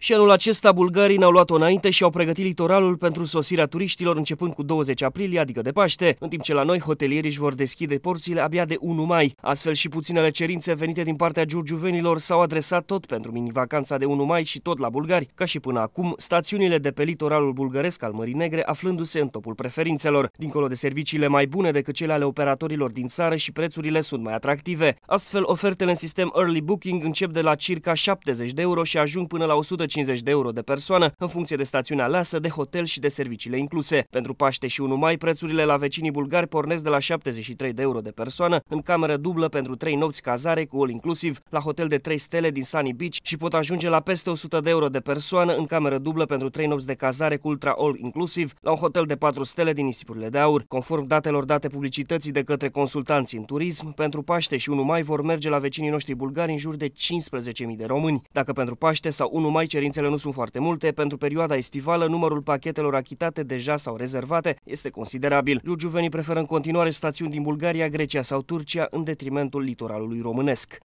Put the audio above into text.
Și anul acesta, bulgarii n-au luat-o înainte și au pregătit litoralul pentru sosirea turiștilor începând cu 20 aprilie, adică de Paște, în timp ce la noi hotelierii își vor deschide porțile abia de 1 mai. Astfel și puținele cerințe venite din partea giurgiuvenilor s-au adresat tot pentru mini-vacanța de 1 mai și tot la bulgari, ca și până acum, stațiunile de pe litoralul bulgăresc al Mării Negre aflându-se în topul preferințelor, dincolo de serviciile mai bune decât cele ale operatorilor din țară și prețurile sunt mai atractive. Astfel, ofertele în sistem early booking încep de la circa 70 de euro și ajung până la 100 150 de euro de persoană, în funcție de stațiunea aleasă, de hotel și de serviciile incluse. Pentru Paște și 1 mai, prețurile la vecinii bulgari pornesc de la 73 de euro de persoană, în cameră dublă pentru 3 nopți cazare cu all inclusiv, la hotel de 3 stele din Sunny Beach și pot ajunge la peste 100 de euro de persoană, în cameră dublă pentru 3 nopți de cazare cu ultra all inclusiv, la un hotel de 4 stele din Isipurile de Aur. Conform datelor date publicității de către consultanții în turism, pentru Paște și 1 mai vor merge la vecinii noștri bulgari în jur de 15.000 de români. Dacă pentru Paște sau 1 mai Cerințele nu sunt foarte multe, pentru perioada estivală numărul pachetelor achitate deja sau rezervate este considerabil. Giurgiuvenii preferă în continuare stațiuni din Bulgaria, Grecia sau Turcia în detrimentul litoralului românesc.